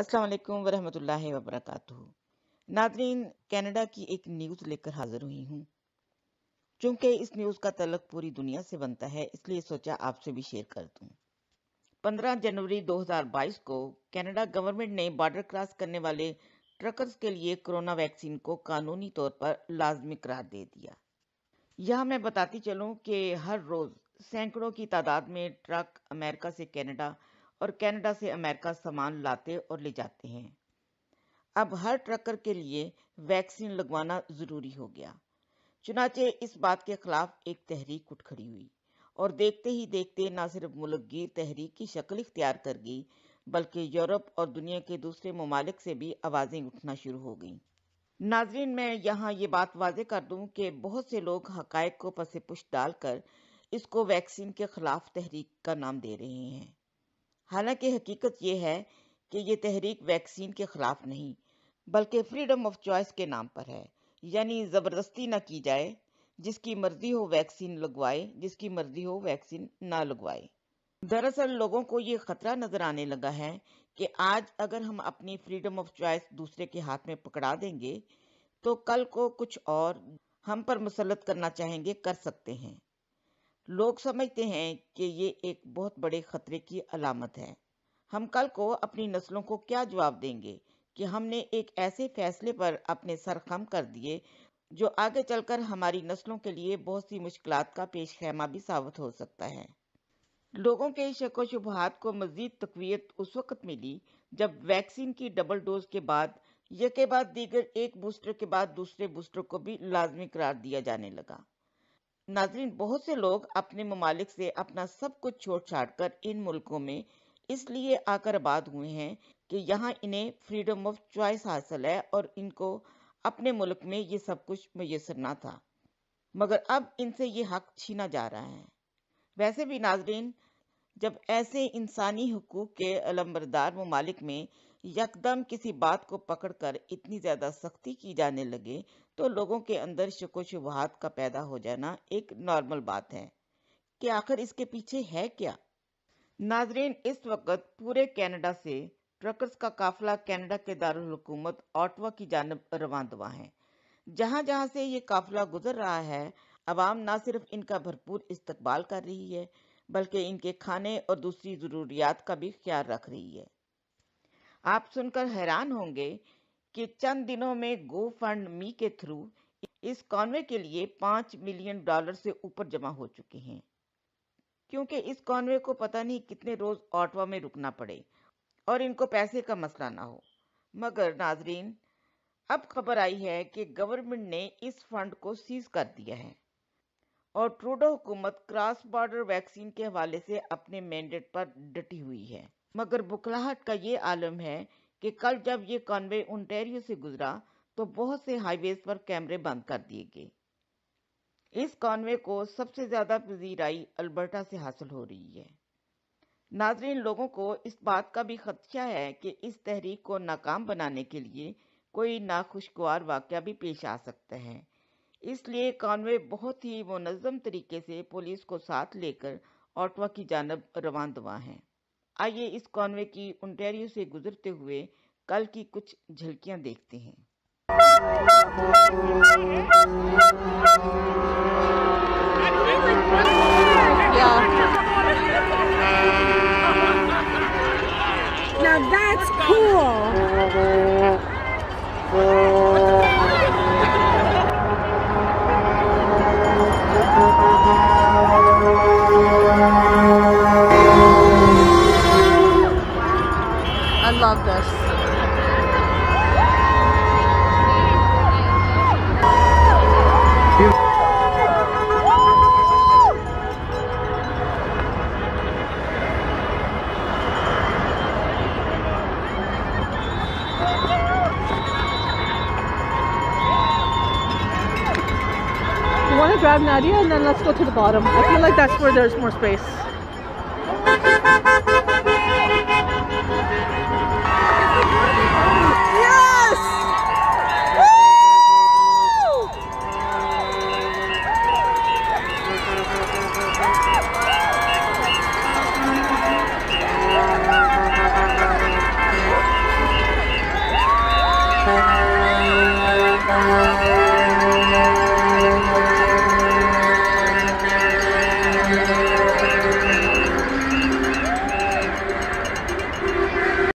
अस्सलाम वरहमतुल्लाहि वबरकatuh Nadreen Canada की एक न्यूज़ लेकर हाज़िर हुई हूँ चूंकि इस न्यूज़ का तलक पूरी दुनिया से बनता है इसलिए सोचा आपसे भी शेयर कर दूँ 15 जनवरी 2022 को कैनेडा गवर्नमेंट ने बॉर्डर क्रॉस करने वाले ट्रकर्स के लिए कोरोना वैक्सीन को कानूनी तौर पर लाजमी करार दे दिया यह मैं बताती चलूँ कि हर रोज़ सैकड़ों की तादाद में ट्रक अमेरिका से कनाडा और कनाडा से अमेरिका सामान लाते और ले जाते हैं अब हर ट्रकर के लिए वैक्सीन लगवाना ज़रूरी हो गया चुनाचे इस बात के खिलाफ एक तहरीक उठ खड़ी हुई और देखते ही देखते न सिर्फ मुल्कगीर तहरीक की शक्ल इख्तियार कर गई बल्कि यूरोप और दुनिया के दूसरे ममालिक से भी आवाज़ें उठना शुरू हो गईं नाजरीन मैं यहाँ ये बात वाजे कर दू कि बहुत से लोग हकायक को पसे पुश डालकर इसको वैक्सीन के खिलाफ तहरीक का नाम दे रहे हैं हालांकि हकीकत यह है कि ये तहरीक वैक्सीन के ख़िलाफ़ नहीं बल्कि फ्रीडम ऑफ चॉइस के नाम पर है यानी ज़बरदस्ती ना की जाए जिसकी मर्जी हो वैक्सीन लगवाए जिसकी मर्जी हो वैक्सीन ना लगवाए दरअसल लोगों को ये खतरा नजर आने लगा है कि आज अगर हम अपनी फ्रीडम ऑफ चॉइस दूसरे के हाथ में पकड़ा देंगे तो कल को कुछ और हम पर मुसलत करना चाहेंगे कर सकते हैं लोग समझते हैं कि ये एक बहुत बड़े खतरे की अलामत है हम कल को अपनी नस्लों को क्या जवाब देंगे कि हमने एक ऐसे फैसले पर अपने सर खम कर दिए जो आगे चलकर हमारी नस्लों के लिए बहुत सी मुश्किल का पेश खैमा भी साबित हो सकता है लोगों के शक व शुभहात को मजीद तकवीत उस वक्त मिली जब वैक्सीन की डबल डोज के बाद यह के बाद दीगर एक बूस्टर के बाद दूसरे बूस्टर को भी लाजमी करार दिया जाने लगा नाजरीन बहुत से लोग अपने ममालिक से अपना सब कुछ छोड़ छाड़ कर इन मुल्कों में इसलिए आकर आबाद हुए हैं कि यहाँ इन्हें फ्रीडम ऑफ चॉइस हासिल है और इनको अपने मुल्क में ये सब कुछ मैसर ना था मगर अब इनसे ये हक छीना जा रहा है वैसे भी नाजरीन जब ऐसे इंसानी हकूक़ के अलम्बरदार ममालिक में यकदम किसी बात को पकड़कर इतनी ज़्यादा सख्ती की जाने लगे तो लोगों के अंदर शकोशुबहात का पैदा हो जाना एक नॉर्मल बात है कि आखिर इसके पीछे है क्या नाजरीन इस वक्त पूरे कनाडा से ट्रकर्स का काफिला कनाडा के दारकूमत ऑटवा की जानब रवान दवा है जहाँ जहाँ से ये काफिला गुजर रहा है आवाम ना सिर्फ इनका भरपूर इस्तकबाल कर रही है बल्कि इनके खाने और दूसरी ज़रूरियात का भी ख्याल रख रही है आप सुनकर हैरान होंगे कि चंद दिनों में गो फंड मी के थ्रू इस कॉन्वे के लिए पाँच मिलियन डॉलर से ऊपर जमा हो चुके हैं क्योंकि इस कॉन्वे को पता नहीं कितने रोज ऑटवा में रुकना पड़े और इनको पैसे का मसला ना हो मगर नाजरीन अब खबर आई है कि गवर्नमेंट ने इस फंड को सीज कर दिया है और ट्रूडो हुकूमत क्रॉस बॉर्डर वैक्सीन के हवाले से अपने मैंडेट पर डटी हुई है मगर बुकलाहट का ये आलम है कि कल जब ये कॉन्वे ओंटेरियो से गुजरा तो बहुत से हाईवेज पर कैमरे बंद कर दिए गए इस कॉन्वे को सबसे ज़्यादा पजीराई अल्बर्टा से हासिल हो रही है नाजरीन लोगों को इस बात का भी खदशा है कि इस तहरीक को नाकाम बनाने के लिए कोई नाखुशगवार वाक़ भी पेश आ सकता है इसलिए कॉन्वे बहुत ही मुनज़म तरीके से पुलिस को साथ लेकर ऑटवा की जानब रवान दवा हैं आइए इस कॉन्वे की ओंटेरियो से गुजरते हुए कल की कुछ झलकियां देखते हैं yeah. want to grab Nadia and then let's go to the bottom. I feel like that's where there's more space.